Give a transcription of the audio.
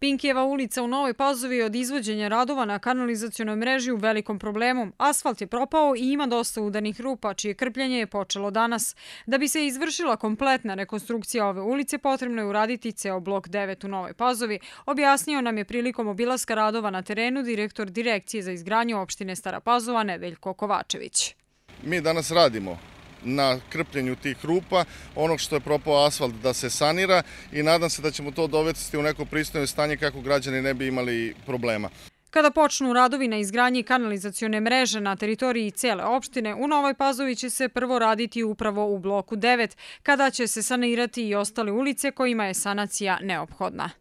Pinkijeva ulica u Novoj Pazovi je od izvođenja radova na kanalizacijonoj mreži u velikom problemu. Asfalt je propao i ima dosta udarnih rupa, čije krpljanje je počelo danas. Da bi se izvršila kompletna rekonstrukcija ove ulice, potrebno je uraditi ceo blok 9 u Novoj Pazovi. Objasnio nam je prilikom obilaska radova na terenu direktor Direkcije za izgranju opštine Stara Pazova, Neveljko Kovačević. Mi danas radimo na krpljenju tih rupa, onog što je propao asfalt da se sanira i nadam se da ćemo to dovesti u neko pristojno stanje kako građani ne bi imali problema. Kada počnu radovi na izgranji kanalizacione mreže na teritoriji cele opštine, u Novoj Pazovi će se prvo raditi upravo u bloku 9, kada će se sanirati i ostale ulice kojima je sanacija neophodna.